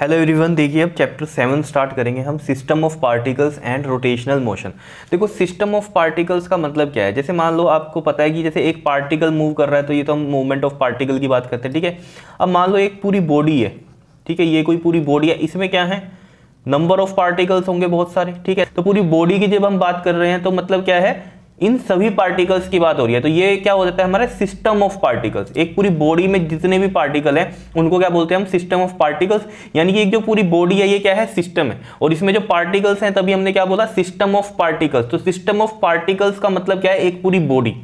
hello everyone देखिए अब chapter seven start करेंगे हम system of particles and rotational motion देखो सिस्टम ऑफ पार्टिकल्स का मतलब क्या है जैसे मान लो आपको पता है कि जैसे एक पार्टिकल मूव कर रहा है तो ये तो हम मूवमेंट ऑफ पार्टिकल की बात करते हैं ठीक है अब मान लो एक पूरी बॉडी है ठीक है ये कोई पूरी बॉडी है इसमें क्या है नंबर ऑफ पार्टिकल्स होंगे बहुत सारे ठीक है तो पूरी बॉडी की जब हम बात कर रहे हैं तो मतलब क्या है इन सभी पार्टिकल्स की बात हो रही है तो ये क्या हो जाता है हमारे सिस्टम ऑफ पार्टिकल्स एक पूरी बॉडी में जितने भी पार्टिकल हैं उनको क्या बोलते हैं हम सिस्टम ऑफ पार्टिकल्स यानी कि एक जो पूरी बॉडी है ये क्या है सिस्टम है और इसमें जो पार्टिकल्स हैं तभी हमने क्या बोला सिस्टम ऑफ पार्टिकल्स तो सिस्टम ऑफ पार्टिकल्स का मतलब क्या है एक पूरी बॉडी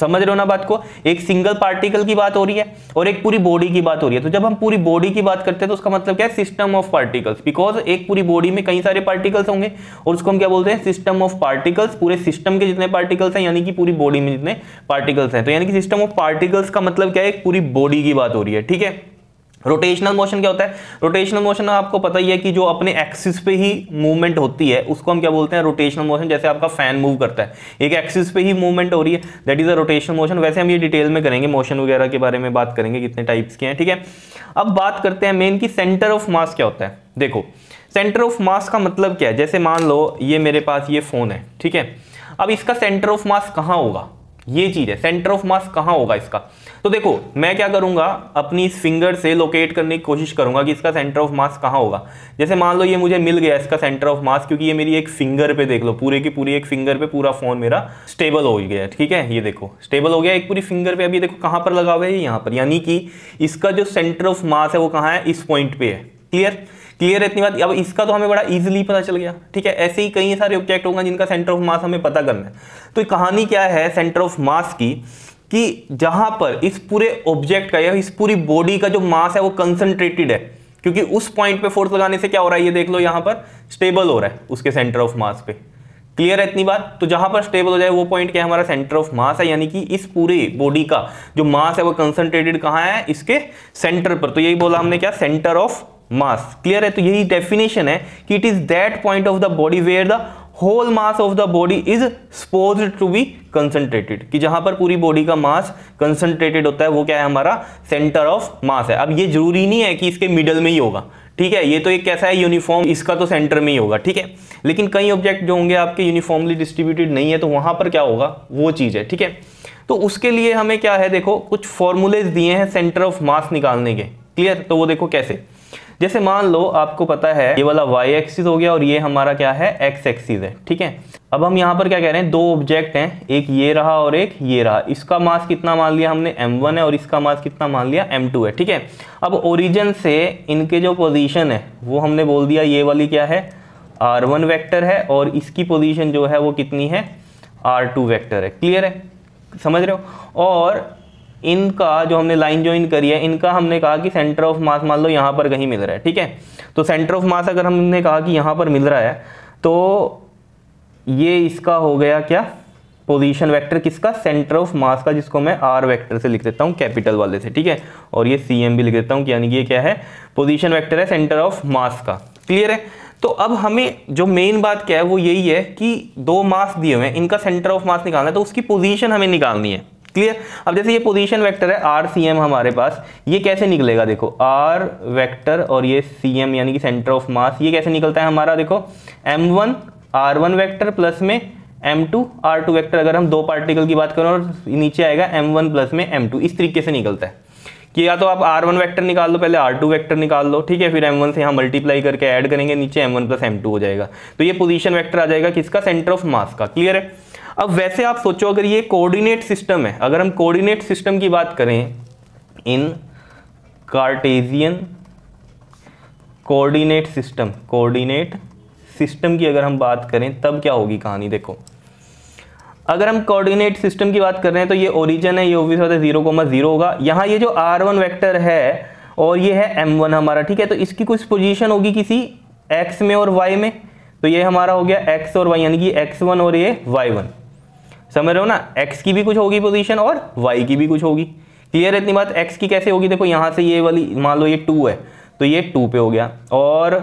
समझ रहे हो ना बात को एक सिंगल पार्टिकल की बात हो रही है और एक पूरी बॉडी की बात हो रही है तो जब हम पूरी बॉडी की बात करते हैं तो उसका मतलब क्या है सिस्टम ऑफ पार्टिकल्स बिकॉज एक पूरी बॉडी में कई सारे पार्टिकल्स होंगे और उसको हम क्या बोलते हैं सिस्टम ऑफ पार्टिकल्स पूरे सिस्टम के जितने पार्टिकल्स हैं यानी कि पूरी बॉडी में जितने पार्टिकल्स हैं तो यानी कि सिस्टम ऑफ पार्टिकल्स का मतलब क्या है एक पूरी बॉडी की बात हो रही है ठीक है रोटेशनल मोशन क्या होता है रोटेशनल मोशन आपको पता ही है कि जो अपने एक्सिस पे ही मूवमेंट होती है उसको हम क्या बोलते हैं रोटेशनल मोशन जैसे आपका फैन मूव करता है एक एक्सिस पे ही मूवमेंट हो रही है that is a rotational motion वैसे हम ये डिटेल में करेंगे मोशन वगैरह के बारे में बात करेंगे कितने टाइप्स के हैं ठीक है अब बात करते हैं मेन की सेंटर ऑफ मास क्या होता है देखो सेंटर ऑफ मास का मतलब क्या है जैसे मान लो ये मेरे पास ये फोन है ठीक है अब इसका सेंटर ऑफ मास कहाँ होगा ये चीज़ है सेंटर ऑफ मास कहाँ होगा इसका तो देखो मैं क्या करूंगा अपनी फिंगर से लोकेट करने की कोशिश करूंगा कि इसका सेंटर ऑफ मास कहाँ होगा जैसे मान लो ये मुझे मिल गया इसका सेंटर ऑफ मास क्योंकि ये मेरी एक फिंगर पे देख लो पूरे की पूरी एक फिंगर पे पूरा फोन मेरा स्टेबल हो गया ठीक है ये देखो स्टेबल हो गया एक पूरी फिंगर पे अभी देखो कहाँ पर लगा हुआ है यहाँ पर यानी कि इसका जो सेंटर ऑफ मास है वो कहाँ है इस पॉइंट पे है क्लियर क्लियर इतनी बात अब इसका तो हमें बड़ा इजीली पता चल गया ठीक है ऐसे ही कई सारे ऑब्जेक्ट होंगे जिनका सेंटर ऑफ मास हमें पता करना है तो कहानी क्या है सेंटर ऑफ मास की कि जहां पर इस पूरे ऑब्जेक्ट का या इस पूरी बॉडी का जो मास है वो कंसंट्रेटेड है क्योंकि उस पॉइंट पे फोर्स लगाने से क्या हो रहा है ये देख लो यहां पर स्टेबल हो रहा है उसके सेंटर ऑफ मास पे क्लियर है इतनी बात तो जहां पर स्टेबल हो जाए वो पॉइंट क्या है हमारा सेंटर ऑफ मास है यानी कि इस पूरे बॉडी का जो मास है वो कंसंट्रेटेड कहाँ है इसके सेंटर पर तो यही बोला हमने क्या सेंटर ऑफ मास क्लियर है तो यही डेफिनेशन है कि it is that point of the body where the whole mass of the body is supposed to be concentrated कि जहां पर पूरी बॉडी का मास कंसनट्रेटेड होता है वो क्या है हमारा सेंटर ऑफ मास है अब ये जरूरी नहीं है कि इसके मिडल में ही होगा ठीक है ये तो एक कैसा है यूनिफॉर्म इसका तो सेंटर में ही होगा ठीक है लेकिन कई ऑब्जेक्ट जो होंगे आपके यूनिफॉर्मली डिस्ट्रीब्यूटेड नहीं है तो वहां पर क्या होगा वो चीज़ है ठीक है तो उसके लिए हमें क्या है देखो कुछ फॉर्मूलेज दिए हैं सेंटर ऑफ मास निकालने के क्लियर तो वो देखो कैसे जैसे मान लो आपको पता है ये वाला वाई एक्सिस हो गया और ये हमारा क्या है एक्स एक्सिस है ठीक है अब हम यहाँ पर क्या कह रहे हैं दो ऑब्जेक्ट हैं एक ये रहा और एक ये रहा इसका मास कितना मान लिया हमने m1 है और इसका मास कितना मान लिया m2 है ठीक है अब ओरिजिन से इनके जो पोजीशन है वो हमने बोल दिया ये वाली क्या है r1 वेक्टर है और इसकी पोजीशन जो है वो कितनी है r2 वेक्टर है क्लियर है समझ रहे हो और इनका जो हमने लाइन ज्वाइन करी है इनका हमने कहा कि सेंटर ऑफ मास मान लो यहाँ पर कहीं मिल रहा है ठीक है तो सेंटर ऑफ मास अगर हमने कहा कि यहाँ पर मिल रहा है तो ये इसका हो गया क्या पोजीशन वेक्टर किसका सेंटर ऑफ मास का जिसको मैं आर वेक्टर से लिख देता हूँ कैपिटल वाले से ठीक है और ये सी एम भी लिख देता हूँ यानी कि ये क्या है पोजिशन वैक्टर है सेंटर ऑफ मास का क्लियर है तो अब हमें जो मेन बात क्या है वो यही है कि दो मास दिए हुए हैं इनका सेंटर ऑफ मास निकालना है तो उसकी पोजीशन हमें निकालनी है क्लियर अब जैसे ये पोजीशन वेक्टर है आर सी एम हमारे पास ये कैसे निकलेगा देखो आर वेक्टर और ये सी एम यानी कि सेंटर ऑफ मास ये कैसे निकलता है हमारा देखो M one R one vector plus में M two R two vector अगर हम दो पार्टिकल की बात करें और नीचे आएगा एम वन प्लस में एम टू इस तरीके से निकलता है कि या तो आप आर वन वैक्टर निकाल लो पहले आर टू वैक्टर निकाल लो ठीक है फिर एम वन से यहाँ मल्टीप्लाई करके ऐड करेंगे नीचे M one plus M two हो जाएगा तो ये पोजीशन वैक्टर आ जाएगा किसका सेंटर ऑफ मास का क्लियर है अब वैसे आप सोचो अगर ये कोऑर्डिनेट सिस्टम है अगर हम कोऑर्डिनेट सिस्टम की बात करें इन Cartesian coordinate system coordinate system की अगर हम बात करें तब क्या होगी कहानी देखो अगर हम कोऑर्डिनेट सिस्टम की बात कर रहे हैं तो ये ओरिजिन है ये ओबियस होता है जीरो कोमा जीरो होगा यहाँ ये जो आर वन वैक्टर है और ये है एम वन हमारा ठीक है तो इसकी कुछ पोजीशन होगी किसी एक्स में और वाई में तो ये हमारा हो गया एक्स और वाई यानी कि एक्स वन और ये वाई वन समझ रहे हो ना एक्स की भी कुछ होगी पोजीशन और वाई की भी कुछ होगी क्लियर इतनी बात एक्स की कैसे होगी देखो यहाँ से ये वाली मान लो ये टू है तो ये टू पे हो गया और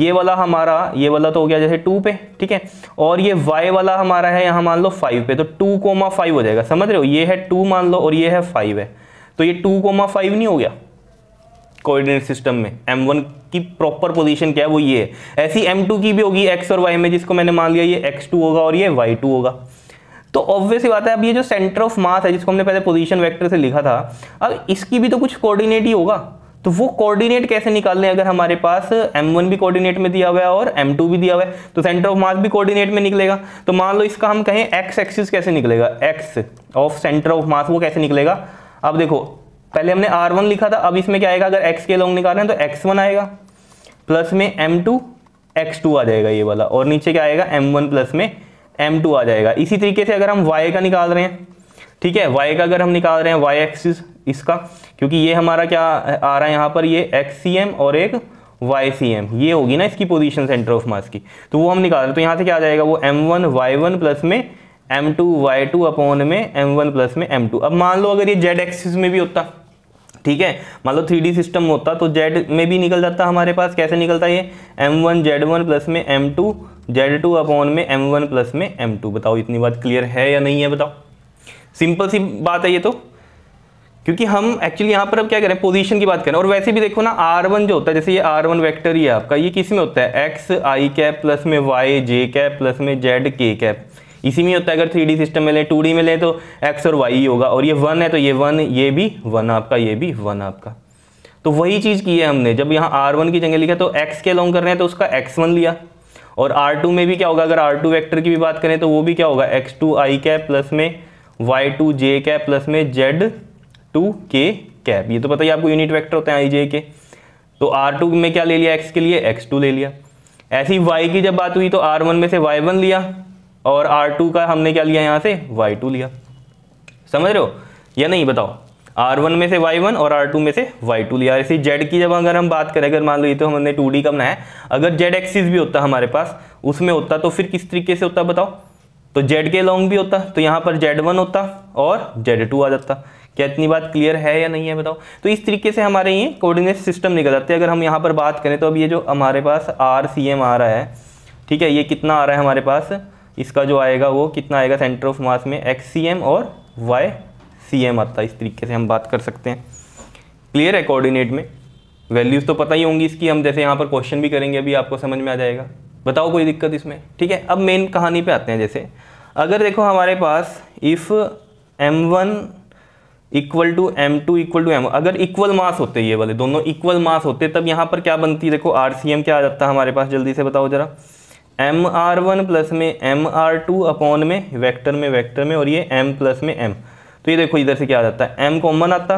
ये वाला हमारा ये वाला तो हो गया जैसे टू पे ठीक है और ये वाई वाला हमारा है यहाँ मान लो फाइव पे तो टू कोमा फाइव हो जाएगा समझ रहे हो ये है टू मान लो और ये है फाइव है तो ये टू कोमा फाइव नहीं हो गया कोऑर्डिनेट सिस्टम में एम वन की प्रॉपर पोजीशन क्या है वो ये है ऐसी एम टू की भी होगी एक्स और वाई में जिसको मैंने मान लिया ये एक्स टू होगा और ये वाई टू होगा तो ऑब्वियस बात है अब ये जो सेंटर ऑफ मास है जिसको हमने पहले पोजिशन वैक्टर से लिखा था अब इसकी भी तो कुछ कोऑर्डिनेट ही होगा तो वो कोऑर्डिनेट कैसे निकाल लें अगर हमारे पास m1 भी कोऑर्डिनेट में दिया हुआ है और m2 भी दिया हुआ है तो सेंटर ऑफ मास भी कोऑर्डिनेट में निकलेगा तो मान लो इसका हम कहें x एक्सिस कैसे निकलेगा x of centre of mass वो कैसे निकलेगा अब देखो पहले हमने r1 लिखा था अब इसमें क्या आएगा अगर x के लॉन्ग निकाल रहे हैं तो x1 आएगा प्लस में एक्स टू आ जाएगा ये वाला और नीचे क्या आएगा वन प्लस में एम टू आ जाएगा इसी तरीके से अगर हम वाई का निकाल रहे हैं ठीक है वाई का अगर हम निकाल रहे हैं वाई एक्सिस इसका क्योंकि ये हमारा क्या आ रहा है यहाँ पर ये एक्स और एक वाई सी एम ये होगी ना इसकी पोजिशन सेंटर ऑफ मास की तो वो हम निकाल रहे हैं तो यहाँ से क्या आ जाएगा वो M one Y one plus में M two Y two upon में एम वन प्लस में एम टू अब मान लो अगर ये जेड एक्सिस में भी होता ठीक है मान लो थ्री सिस्टम होता तो जेड में भी निकल जाता हमारे पास कैसे निकलता ये M one Z one plus में M two Z two upon में एम वन प्लस में एम टू बताओ इतनी बात क्लियर है या नहीं है बताओ सिंपल सी बात है ये तो क्योंकि हम एक्चुअली यहाँ पर अब क्या करें पोजीशन की बात करें और वैसे भी देखो ना आर वन जो होता है जैसे ये वन वैक्टर ही है आपका ये किस में होता है एक्स आई कैप प्लस में वाई जे कैप प्लस में जेड के कैप इसी में होता है अगर थ्री सिस्टम में लें टू में लें तो एक्स और वाई होगा और ये वन है तो ये वन ये भी वन आपका ये भी वन आपका तो वही चीज़ की है हमने जब यहाँ आर वन की जगह लिखा तो एक्स के अलॉन्ग कर रहे हैं तो उसका एक्स वन लिया और आर टू में भी क्या होगा अगर आर टू वैक्टर की भी बात करें तो वो भी क्या होगा X two I cap plus में y2 j J cap plus में जेड टू के कैप ये तो पता ही आपको यूनिट वैक्टर होते हैं आई जे के तो आर टू में क्या ले लिया एक्स के लिए एक्स टू ले लिया ऐसी वाई की जब बात हुई तो आर वन में से वाई वन लिया और आर टू का हमने क्या लिया यहाँ से वाई टू लिया समझ रहे हो या नहीं बताओ आर वन में से वाई वन और आर टू में से वाई टू लिया इसी जेड की जब अगर हम बात करें अगर मान लो ये तो हमने टू डी का बनाया अगर जेड एक्सिस भी होता हमारे पास उसमें होता तो फिर किस तरीके से होता बताओ तो जेड के लॉन्ग भी होता तो यहाँ पर जेड वन होता और जेड टू आ जाता क्या इतनी बात क्लियर है या नहीं है बताओ तो इस तरीके से हमारे ये कोऑर्डिनेट सिस्टम निकल जाते अगर हम यहाँ पर बात करें तो अब ये जो हमारे पास आर सी एम आ रहा है ठीक है ये कितना आ रहा है हमारे पास इसका जो आएगा वो कितना आएगा सेंटर ऑफ मास में एक्स सी एम और वाई सी एम आता है इस तरीके से हम बात कर सकते हैं क्लियर है कोऑर्डिनेट में वैल्यूज़ तो पता ही होंगी इसकी हम जैसे यहाँ पर क्वेश्चन भी करेंगे अभी आपको समझ में आ जाएगा बताओ कोई दिक्कत इसमें ठीक है अब मेन कहानी पे आते हैं जैसे अगर देखो हमारे पास if M one equal to M two equal to M अगर इक्वल मास होते ये वाले दोनों इक्वल मास होते तब यहाँ पर क्या बनती है देखो आर सी एम क्या आ जाता है हमारे पास जल्दी से बताओ जरा एम आर वन प्लस में एम आर टू अपॉन में वैक्टर में वैक्टर में और ये एम प्लस में एम तो ये देखो इधर से क्या आ जाता है एम कॉमन आता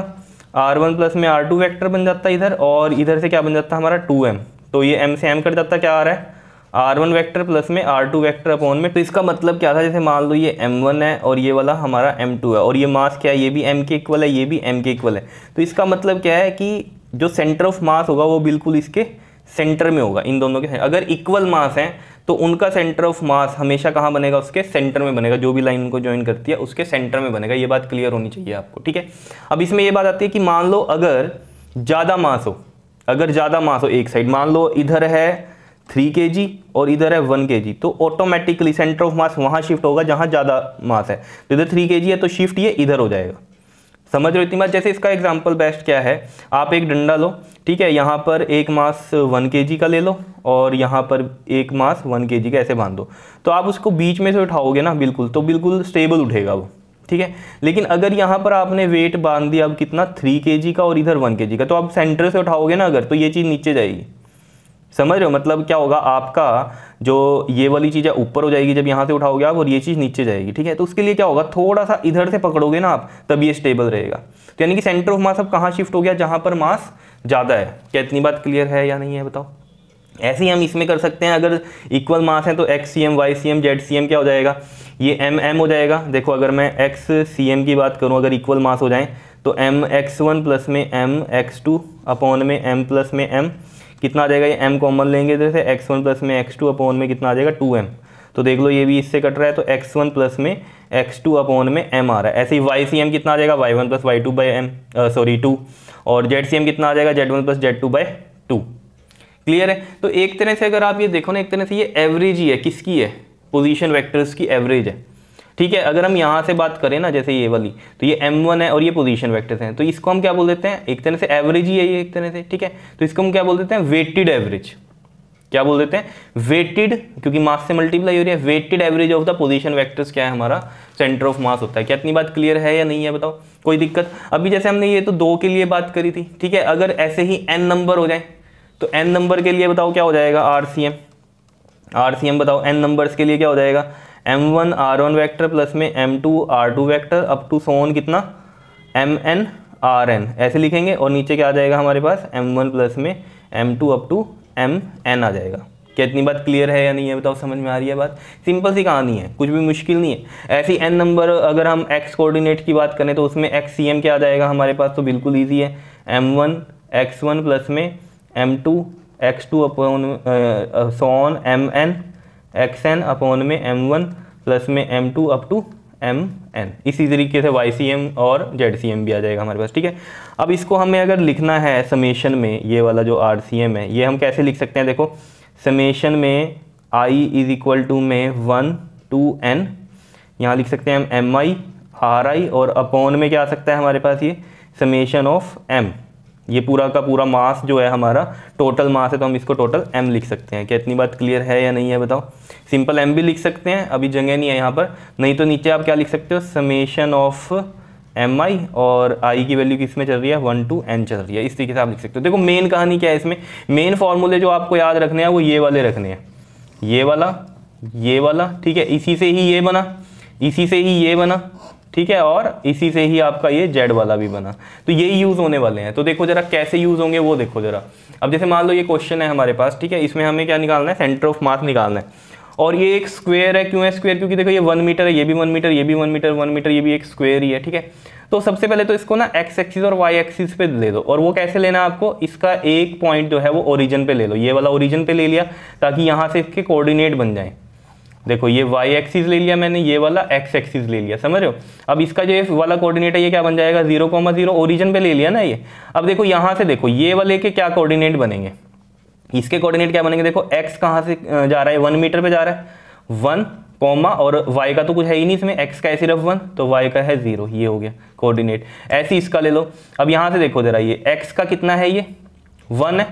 आर वन प्लस में आर टू वैक्टर बन जाता है इधर और इधर से क्या बन जाता है हमारा टू एम तो ये एम से एम कट जाता क्या आ रहा है आर वन वैक्टर प्लस में आर टू वैक्टर अपॉन में तो इसका मतलब क्या था जैसे मान लो ये एम वन है और ये वाला हमारा एम टू है और ये मास क्या है ये भी एम के इक्वल है ये भी एम के इक्वल है तो इसका मतलब क्या है कि जो सेंटर ऑफ मास होगा वो बिल्कुल इसके सेंटर में होगा इन दोनों के अगर इक्वल मास हैं तो उनका सेंटर ऑफ मास हमेशा कहाँ बनेगा उसके सेंटर में बनेगा जो भी लाइन उनको ज्वाइन करती है उसके सेंटर में बनेगा ये बात क्लियर होनी चाहिए आपको ठीक है अब इसमें ये बात आती है कि मान लो अगर ज़्यादा मास हो अगर ज़्यादा मास हो एक साइड मान लो इधर है थ्री के जी और इधर है वन के जी तो ऑटोमेटिकली सेंटर ऑफ मास वहाँ शिफ्ट होगा जहाँ ज़्यादा मास है तो इधर थ्री के जी है तो शिफ्ट ये इधर हो जाएगा समझ रहे हो इतनी बात जैसे इसका एग्जाम्पल बेस्ट क्या है आप एक डंडा लो ठीक है यहाँ पर एक मास वन के का ले लो और यहाँ पर एक मास वन के का ऐसे बांध दो तो आप उसको बीच में से उठाओगे ना बिल्कुल तो बिल्कुल स्टेबल उठेगा वो ठीक है लेकिन अगर यहाँ पर आपने वेट बांध दिया अब कितना थ्री के का और इधर वन के का तो आप सेंटर से उठाओगे ना अगर तो ये चीज़ नीचे जाएगी समझ रहे हो मतलब क्या होगा आपका जो ये वाली चीज़ है ऊपर हो जाएगी जब यहाँ से उठाओगे आप और ये चीज़ नीचे जाएगी ठीक है तो उसके लिए क्या होगा थोड़ा सा इधर से पकड़ोगे ना आप तब ये स्टेबल रहेगा तो यानी कि सेंटर ऑफ मास अब कहाँ शिफ्ट हो गया जहाँ पर मास ज़्यादा है क्या इतनी बात क्लियर है या नहीं है बताओ ऐसे ही हम इसमें कर सकते हैं अगर इक्वल मास है तो X C M Y C M Z C M क्या हो जाएगा ये एम एम हो जाएगा देखो अगर मैं एक्स सी एम की बात करूँ अगर इक्वल मास हो जाए तो एम एक्स वन प्लस में एम एक्स टू अपॉन में एम प्लस में एम कितना आ जाएगा ये एम कॉमन लेंगे जैसे एक्स वन प्लस में एक्स टू अपॉन में कितना आ जाएगा टू एम तो देख लो ये भी इससे कट रहा है तो एक्स वन प्लस में एक्स टू अपॉन में एम आ रहा है ऐसे ही वाई सी एम कितना आ जाएगा Y one plus Y two by M sorry two और जेड सी एम कितना आ जाएगा Z one plus Z two by two clear है तो एक तरह से अगर आप ये देखो ना एक तरह से ये एवरेज ही है किसकी है पोजिशन वैक्टर्स की एवरेज है ठीक है अगर हम यहाँ से बात करें ना जैसे ये वाली तो ये m1 है और ये पोजीशन वेक्टर्स हैं तो इसको हम क्या बोल देते हैं एक तरह से एवरेज ही है ये एक तरह से ठीक है तो इसको हम क्या बोल देते हैं वेटेड एवरेज क्या बोल देते हैं वेटेड क्योंकि मास से मल्टीप्लाई हो रही है weighted average of the position vectors क्या है हमारा सेंटर ऑफ मास होता है क्या इतनी बात क्लियर है या नहीं है बताओ कोई दिक्कत अभी जैसे हमने ये तो दो के लिए बात करी थी ठीक है अगर ऐसे ही एन नंबर हो जाए तो एन नंबर के लिए बताओ क्या हो जाएगा R C M R C M बताओ एन नंबर्स के लिए क्या हो जाएगा M one R one vector plus में M two R two vector up to सोन कितना एम एन आर एन ऐसे लिखेंगे और नीचे क्या आ जाएगा हमारे पास एम वन प्लस में M two up to M N आ जाएगा क्या इतनी बात क्लियर है या नहीं है बताओ समझ में आ रही है बात सिंपल सी कहानी है कुछ भी मुश्किल नहीं है ऐसी एन नंबर अगर हम एक्स कोऑर्डिनेट की बात करें तो उसमें एक्स सी एम क्या आ जाएगा हमारे पास तो बिल्कुल ईजी है M one X one plus में एम टू एक्स टू अपन सोन M N X N upon में एम वन प्लस में M two up to M N इसी तरीके से वाई सी एम और जेड सी एम भी आ जाएगा हमारे पास ठीक है अब इसको हमें अगर लिखना है समेशन में ये वाला जो आर सी एम है ये हम कैसे लिख सकते हैं देखो समेशन में आई इज इक्वल टू में वन टू एन यहाँ लिख सकते हैं हम एम आई आर आई और अपॉन में क्या आ सकता है हमारे पास ये समेशन ऑफ एम ये पूरा का पूरा मास जो है हमारा टोटल मास है तो हम इसको टोटल एम लिख सकते हैं क्या इतनी बात क्लियर है या नहीं है बताओ सिंपल एम भी लिख सकते हैं अभी जगह नहीं है यहाँ पर नहीं तो नीचे आप क्या लिख सकते हो समेशन ऑफ एम आई और आई की वैल्यू किस में चल रही है वन टू एन चल रही है इस तरीके से आप लिख सकते हो देखो मेन कहानी क्या है इसमें मेन फॉर्मूले जो आपको याद रखने हैं वो ये वाले रखने हैं ये वाला ये वाला ठीक है इसी से ही ये बना इसी से ही ये बना ठीक है और इसी से ही आपका ये जेड वाला भी बना तो ये यूज़ होने वाले हैं तो देखो जरा कैसे यूज़ होंगे वो देखो जरा अब जैसे मान लो ये क्वेश्चन है हमारे पास ठीक है इसमें हमें क्या निकालना है सेंटर ऑफ मास निकालना है और ये एक स्क्वेयर है क्यों है स्क्वेयर क्योंकि देखो ये वन मीटर है ये भी वन मीटर ये भी वन मीटर वन मीटर ये भी एक स्क्वेयर ही है ठीक है तो सबसे पहले तो इसको ना एक्स एक्सिस और वाई एक्सिस पे ले दो और वो कैसे लेना है आपको इसका एक पॉइंट जो है वो ओरिजिन पे ले लो ये वाला ओरिजिन पे ले लिया ताकि यहाँ से इसके कोऑर्डिनेट बन जाएं देखो ये y एक्सिस ले लिया मैंने ये वाला x एक्सिस ले लिया समझ रहे हो अब इसका जो ये वाला कोऑर्डिनेट है ये क्या बन जाएगा जीरो कोमा जीरो ओरिजिन पे ले लिया ना ये अब देखो यहाँ से देखो ये वाले के क्या कोऑर्डिनेट बनेंगे इसके कोऑर्डिनेट क्या बनेंगे देखो x कहाँ से जा रहा है वन मीटर पे जा रहा है वन कॉमा और y का तो कुछ है ही नहीं इसमें x का है सिर्फ वन तो y का है जीरो ये हो गया कोऑर्डिनेट ऐसे इसका ले लो अब यहाँ से देखो जरा ये x का कितना है ये वन है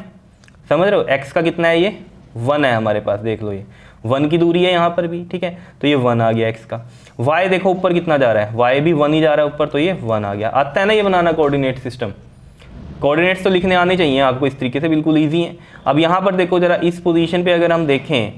समझ रहे हो x का कितना है ये वन है हमारे पास देख लो ये वन की दूरी है यहाँ पर भी ठीक है तो ये वन आ गया एक्स का वाई देखो ऊपर कितना जा रहा है वाई भी वन ही जा रहा है ऊपर तो ये वन आ गया आता है ना ये बनाना कोऑर्डिनेट सिस्टम कोऑर्डिनेट्स तो लिखने आने चाहिए आपको इस तरीके से बिल्कुल ईजी है अब यहाँ पर देखो ज़रा इस पोजिशन पर अगर हम देखें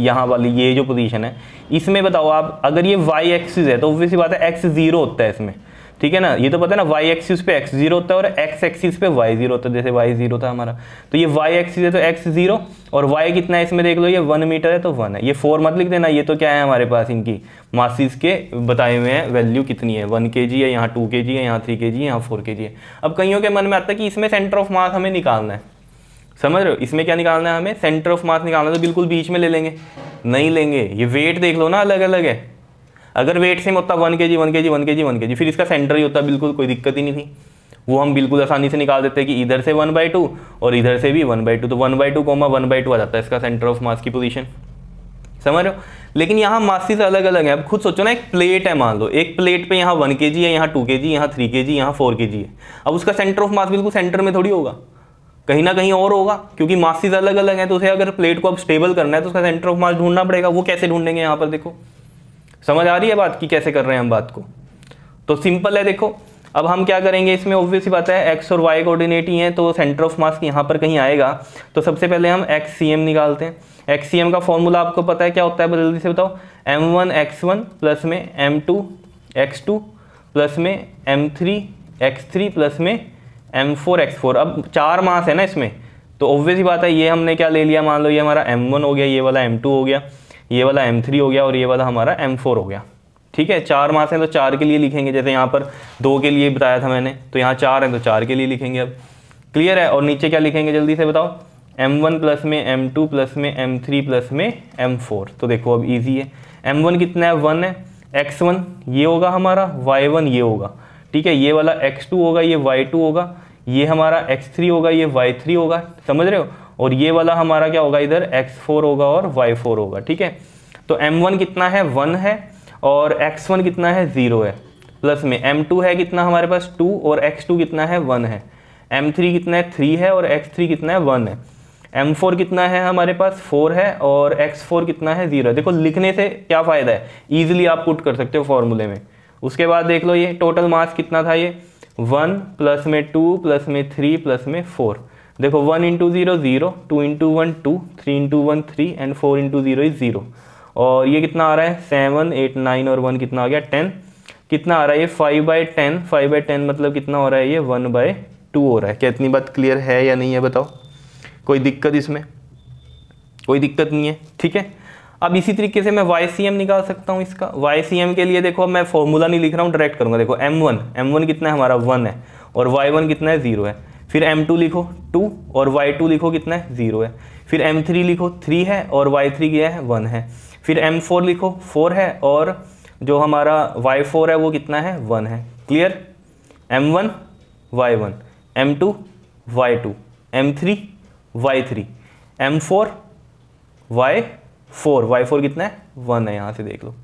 यहाँ वाली ये जो पोजिशन है इसमें बताओ आप अगर ये वाई एक्सिस है तो ऑब्वियसली बात है एक्स ज़ीरो होता है इसमें ठीक है ना ये तो पता है ना वाई एक्सिस पे एक्स जीरो होता है और एक्स एक्सिस पे वाई जीरो होता है जैसे वाई जीरो था हमारा तो ये वाई एक्सिस है तो एक्स जीरो और वाई कितना है इसमें देख लो ये वन मीटर है तो वन है ये फोर मत लिख देना ये तो क्या है हमारे पास इनकी मासिस के बताए हुए हैं वैल्यू कितनी है वन के जी है यहाँ टू के जी है यहाँ थ्री के जी है यहाँ फोर के जी है अब कईयों के मन में आता है कि इसमें सेंटर ऑफ मास हमें निकालना है समझ रहे हो इसमें क्या निकालना है हमें सेंटर ऑफ मास निकालना है तो बिल्कुल बीच में ले लेंगे नहीं लेंगे ये वेट देख लो ना अलग अलग है अगर वेट सेम होता वन के जी वन के जी वन के जी वन के जी फिर इसका सेंटर ही होता बिल्कुल कोई दिक्कत ही नहीं थी वो हम बिल्कुल आसानी से निकाल देते हैं कि इधर से वन बाई टू और इधर से भी वन बाई टू तो one by two comma one by two आ जाता है इसका सेंटर ऑफ मास की पोजिशन समझ रहे हो लेकिन यहाँ मासिस अलग अलग है अब खुद सोचो ना एक प्लेट है मान लो एक प्लेट पे यहाँ वन के जी है यहाँ टू के जी यहाँ थ्री के जी यहाँ फोर के जी है अब उसका सेंटर ऑफ मास बिल्कुल सेंटर में थोड़ी होगा कहीं ना कहीं और होगा क्योंकि मासिस अलग अलग है तो उसे अगर प्लेट को अब स्टेबल करना है तो उसका सेंटर ऑफ मास ढूंढना पड़ेगा वो कैसे ढूंढेंगे यहाँ पर देखो समझ आ रही है बात कि कैसे कर रहे हैं हम बात को तो सिंपल है देखो अब हम क्या करेंगे इसमें ऑब्वियस ही बात है एक्स और वाई कोऑर्डिनेट ही हैं तो सेंटर ऑफ मास यहाँ पर कहीं आएगा तो सबसे पहले हम एक्स सी एम निकालते हैं एक्स सी एम का फॉर्मूला आपको पता है क्या होता है जल्दी से बताओ M one X one plus में M two X two plus में M three X three plus में एम फोर एक्स फोर अब चार मास है ना इसमें तो ऑब्वियस ही बात है ये हमने क्या ले लिया मान लो ये हमारा एम वन हो गया ये वाला एम टू हो गया ये वाला एम थ्री हो गया और ये वाला हमारा एम फोर हो गया ठीक है चार मास हैं तो चार के लिए लिखेंगे जैसे यहाँ पर दो के लिए बताया था मैंने तो यहाँ चार हैं तो चार के लिए लिखेंगे अब क्लियर है और नीचे क्या लिखेंगे जल्दी से बताओ एम वन प्लस में एम टू प्लस में एम थ्री प्लस में एम फोर तो देखो अब ईजी है एम वन कितना है वन है एक्स वन ये होगा हमारा वाई वन ये होगा ठीक है ये वाला एक्स टू होगा ये वाई टू होगा ये हमारा एक्स थ्री होगा ये वाई थ्री होगा समझ रहे हो और ये वाला हमारा क्या होगा इधर एक्स फोर होगा और वाई फोर होगा ठीक है तो एम वन कितना है वन है और एक्स वन कितना है ज़ीरो है प्लस में एम टू है कितना हमारे पास टू और एक्स टू कितना है वन है एम थ्री कितना है थ्री है और एक्स थ्री कितना है वन है एम फोर कितना है हमारे पास फोर है और एक्स फोर कितना है ज़ीरो देखो लिखने से क्या फ़ायदा है ईजिली आप पुट कर सकते हो फॉर्मूले में उसके बाद देख लो ये टोटल मास कितना था ये वन प्लस में टू प्लस में थ्री प्लस में फोर देखो one into zero zero two into one two three into one three and four into zero is zero और ये कितना आ रहा है सेवन एट नाइन और वन कितना आ गया टेन कितना आ रहा है ये five by ten five by ten मतलब कितना हो रहा है ये वन बाय टू हो रहा है क्या इतनी बात क्लियर है या नहीं है बताओ कोई दिक्कत इसमें कोई दिक्कत नहीं है ठीक है अब इसी तरीके से मैं वाई निकाल सकता हूँ इसका वाई के लिए देखो अब मैं फॉर्मूला नहीं लिख रहा हूँ डायरेक्ट करूँगा देखो एम वन कितना है हमारा वन है और वाई कितना है जीरो है फिर एम टू लिखो टू और वाई टू लिखो कितना है ज़ीरो है फिर एम थ्री लिखो थ्री है और वाई थ्री क्या है वन है फिर एम फोर लिखो फोर है और जो हमारा वाई फोर है वो कितना है वन है clear M one Y one M two Y two M three Y three M four Y four Y four कितना है वन है यहाँ से देख लो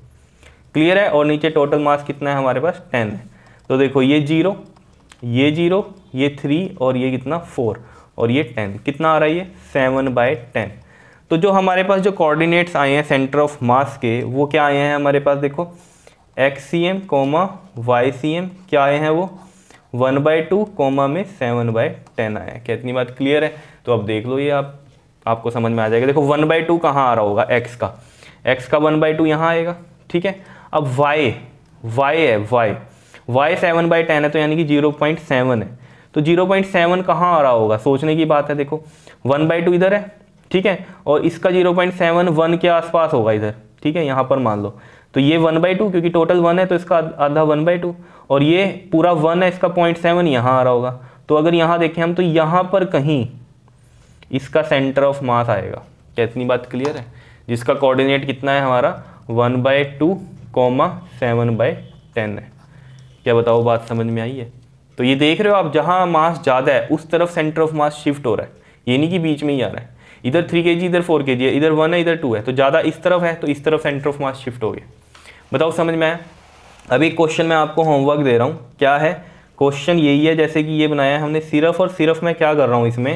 क्लियर है और नीचे टोटल मास कितना है हमारे पास टेन है तो देखो ये जीरो ये जीरो ये थ्री और ये कितना फोर और ये टेन कितना आ रहा है ये सेवन बाय टेन तो जो हमारे पास जो कोऑर्डिनेट्स आए हैं सेंटर ऑफ मास के वो क्या आए हैं हमारे पास देखो X C M comma Y C M क्या आए हैं वो वन बाई टू कोमा में सेवन बाई टेन आया क्या इतनी बात क्लियर है तो अब देख लो ये आप आपको समझ में आ जाएगा देखो वन बाई टू कहाँ आ रहा होगा एक्स का एक्स का वन बाई टू यहाँ आएगा ठीक है अब वाई वाई है Y Y seven by ten है तो यानी कि जीरो पॉइंट सेवन है तो जीरो पॉइंट सेवन कहाँ आ रहा होगा सोचने की बात है देखो वन बाई टू इधर है ठीक है और इसका जीरो पॉइंट सेवन वन के आसपास होगा इधर ठीक है यहाँ पर मान लो तो ये वन बाई टू क्योंकि टोटल वन है तो इसका आधा वन बाई टू और ये पूरा वन है इसका पॉइंट सेवन यहाँ आ रहा होगा तो अगर यहाँ देखें हम तो यहाँ पर कहीं इसका सेंटर ऑफ मास आएगा क्या इतनी बात क्लियर है जिसका कोऑर्डिनेट कितना है हमारा one by two comma seven by ten है क्या बताओ बात समझ में आई है तो ये देख रहे हो आप जहाँ मास ज़्यादा है उस तरफ सेंटर ऑफ मास शिफ्ट हो रहा है ये नहीं कि बीच में ही आ रहा है इधर थ्री के जी इधर फोर के जी है इधर वन है इधर टू है तो ज़्यादा इस तरफ है तो इस तरफ सेंटर ऑफ मास शिफ्ट हो गया बताओ समझ में आया अभी एक क्वेश्चन मैं आपको होमवर्क दे रहा हूँ क्या है क्वेश्चन यही है जैसे कि ये बनाया है हमने सिर्फ और सिर्फ मैं क्या कर रहा हूँ इसमें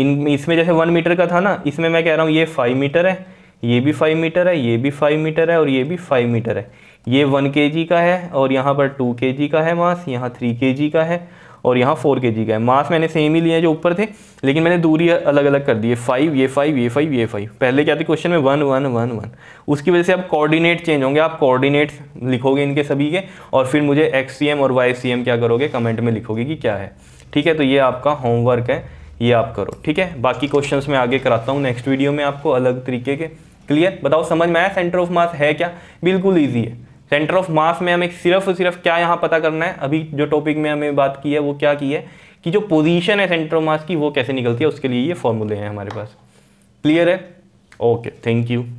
इन इसमें जैसे वन मीटर का था ना इसमें मैं कह रहा हूँ ये फाइव मीटर है ये भी फाइव मीटर है ये भी फाइव मीटर है और ये भी फाइव मीटर है ये वन के का है और यहाँ पर टू के का है मास यहाँ थ्री के का है और यहाँ फोर के का है मास मैंने सेम ही लिया जो ऊपर थे लेकिन मैंने दूरी अलग अलग कर दी है फाइव ये फाइव ये फाइव ये फाइव पहले क्या थी क्वेश्चन में वन वन वन वन उसकी वजह से आप कोऑर्डिनेट चेंज होंगे आप कोऑर्डिनेट लिखोगे इनके सभी के और फिर मुझे एक्स और वाई क्या करोगे कमेंट में लिखोगे कि क्या है ठीक है तो ये आपका होमवर्क है ये आप करो ठीक है बाकी क्वेश्चंस मैं आगे कराता हूँ नेक्स्ट वीडियो में आपको अलग तरीके के क्लियर बताओ समझ में आया सेंटर ऑफ मास है क्या बिल्कुल ईजी है सेंटर ऑफ मास में हमें सिर्फ और सिर्फ क्या यहाँ पता करना है अभी जो टॉपिक में हमें बात की है वो क्या की है कि जो पोजीशन है सेंटर ऑफ मास की वो कैसे निकलती है उसके लिए ये फॉर्मूले हैं हमारे पास क्लियर है ओके थैंक यू